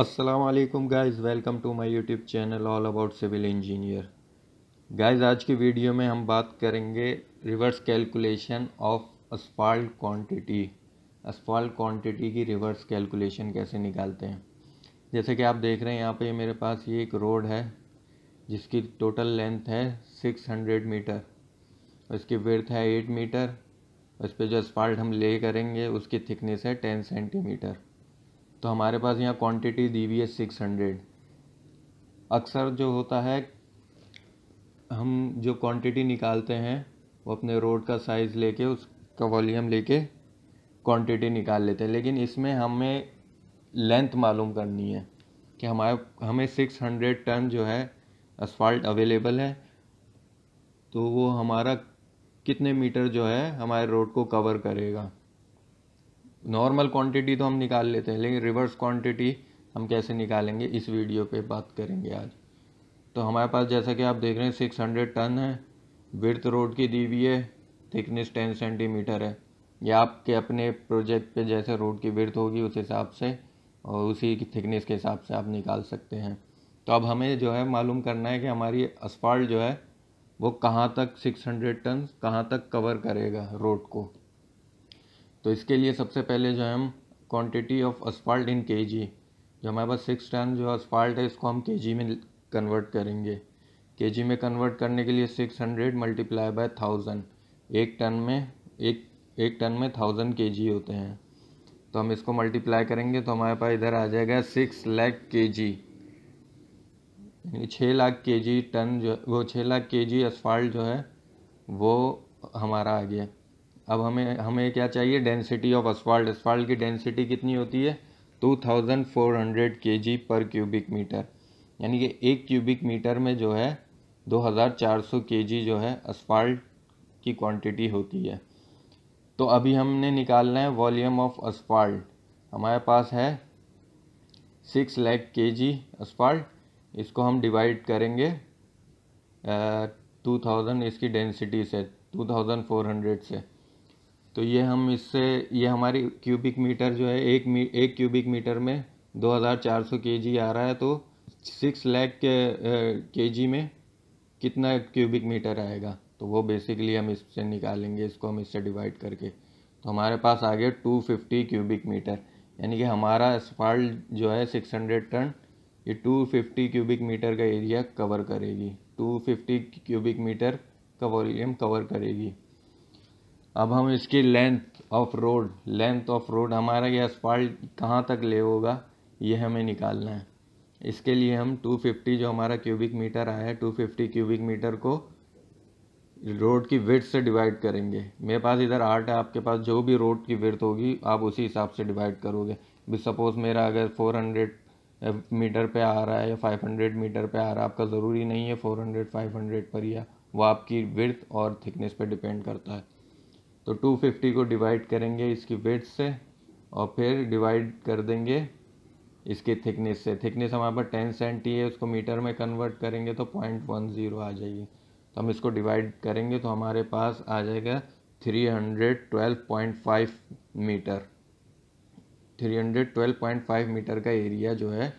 अस्सलाम वालेकुम guys welcome to my YouTube channel all about civil engineer guys आज की वीडियो में हम बात करेंगे reverse calculation of asphalt quantity asphalt quantity की रिवर्स कैलकुलेशन कैसे निकालते हैं जैसे कि आप देख रहे हैं यहाँ पे मेरे पास ये एक रोड है जिसकी टोटल लेंथ है सिक्स हंड्रेड मीटर इसकी वर्थ है एट मीटर उस पर जो अस्फाल्ट हम ले करेंगे उसकी थिकनेस है टेन सेंटीमीटर तो हमारे पास यहाँ क्वांटिटी दी हुई है सिक्स हंड्रेड अक्सर जो होता है हम जो क्वांटिटी निकालते हैं वो अपने रोड का साइज़ लेके उसका वॉल्यूम लेके क्वांटिटी निकाल लेते हैं लेकिन इसमें हमें लेंथ मालूम करनी है कि हमारे हमें सिक्स हंड्रेड टन जो है असफाल्ट अवेलेबल है तो वो हमारा कितने मीटर जो है हमारे रोड को कवर करेगा नॉर्मल क्वांटिटी तो हम निकाल लेते हैं लेकिन रिवर्स क्वांटिटी हम कैसे निकालेंगे इस वीडियो पे बात करेंगे आज तो हमारे पास जैसा कि आप देख रहे हैं सिक्स हंड्रेड टन है विर्थ रोड की दी हुई है थिकनेस टेन सेंटीमीटर है ये आपके अपने प्रोजेक्ट पे जैसे रोड की विर्थ होगी उस हिसाब से और उसी की थिकनेस के हिसाब से आप निकाल सकते हैं तो अब हमें जो है मालूम करना है कि हमारी असफाल्ट जो है वो कहाँ तक हंड्रेड टन कहाँ तक कवर करेगा रोड को तो इसके लिए सबसे पहले जो है हम क्वांटिटी ऑफ अस्फाल्ट इन के जी जो हमारे पास सिक्स टन जो अस्फाल्ट है इसको हम के जी में कन्वर्ट करेंगे के जी में कन्वर्ट करने के लिए six hundred multiply by thousand एक टन में एक एक टन में थाउजेंड के जी होते हैं तो हम इसको मल्टीप्लाई करेंगे तो हमारे पास इधर आ जाएगा सिक्स लाख के जी यानी छः लाख के जी टन जो वो छः लाख के जी असफाल्ट जो है वो हमारा आ गया अब हमें हमें क्या चाहिए डेंसिटी ऑफ असफाल्ट असफाल्ट की डेंसिटी कितनी होती है 2400 केजी पर क्यूबिक मीटर यानी कि एक क्यूबिक मीटर में जो है 2400 केजी जो है असफाल्ट की क्वांटिटी होती है तो अभी हमने निकालना है वॉल्यूम ऑफ असफाल्ट हमारे पास है सिक्स लैख के जी इसको हम डिवाइड करेंगे टू थाउजेंड इसकी डेंसिटी से टू थाउजेंड फोर हंड्रेड से तो ये हम इससे ये हमारी क्यूबिक मीटर जो है एक मी एक क्यूबिक मीटर में 2400 केजी आ रहा है तो सिक्स लैख के केजी में कितना क्यूबिक मीटर आएगा तो वो बेसिकली हम इससे निकालेंगे इसको हम इससे डिवाइड करके तो हमारे पास आ गया टू फिफ्टी क्यूबिक मीटर यानी कि हमारा स्पाल्ट जो है सिक्स हंड्रेड टन ये टू फिफ्टी क्यूबिक मीटर का एरिया कवर करेगी टू फिफ्टी क्यूबिक मीटर का वॉल्यूम कवर करेगी अब हम इसकी length of road length of road हमारा ये असफाल्ट कहाँ तक ले होगा ये हमें निकालना है इसके लिए हम 250 जो हमारा क्यूबिक मीटर आया है 250 क्यूबिक मीटर को रोड की विथ से डिवाइड करेंगे मेरे पास इधर आर्ट है आपके पास जो भी रोड की विथ होगी आप उसी हिसाब से डिवाइड करोगे भी सपोज़ मेरा अगर 400 मीटर पे आ रहा है या 500 मीटर पे आ रहा है आपका ज़रूरी नहीं है 400 500 पर या वो आपकी विर्थ और थिकनेस पे डिपेंड करता है तो 250 को डिवाइड करेंगे इसकी वेट से और फिर डिवाइड कर देंगे इसके थिकनेस से थिकनेस हमारे पास टेन सेंटी है उसको मीटर में कन्वर्ट करेंगे तो पॉइंट वन ज़ीरो आ जाएगी तो हम इसको डिवाइड करेंगे तो हमारे पास आ जाएगा three hundred twelve point five metre three hundred twelve point five metre का एरिया जो है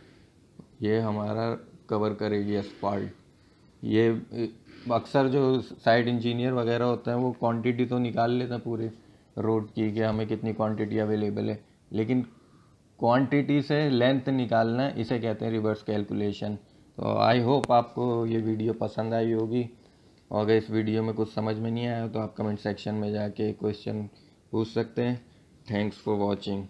ये हमारा कवर करेगी स्पॉल्ट ये अक्सर जो साइड इंजीनियर वगैरह होते हैं वो क्वांटिटी तो निकाल लेते हैं पूरे रोड की कि हमें कितनी क्वांटिटी अवेलेबल है लेकिन क्वांटिटी से लेंथ निकालना इसे कहते हैं रिवर्स कैलकुलेशन तो आई होप आपको ये वीडियो पसंद आई होगी और अगर इस वीडियो में कुछ समझ में नहीं आया तो आप कमेंट सेक्शन में जाके क्वेश्चन पूछ सकते हैं थैंक्स फॉर वॉचिंग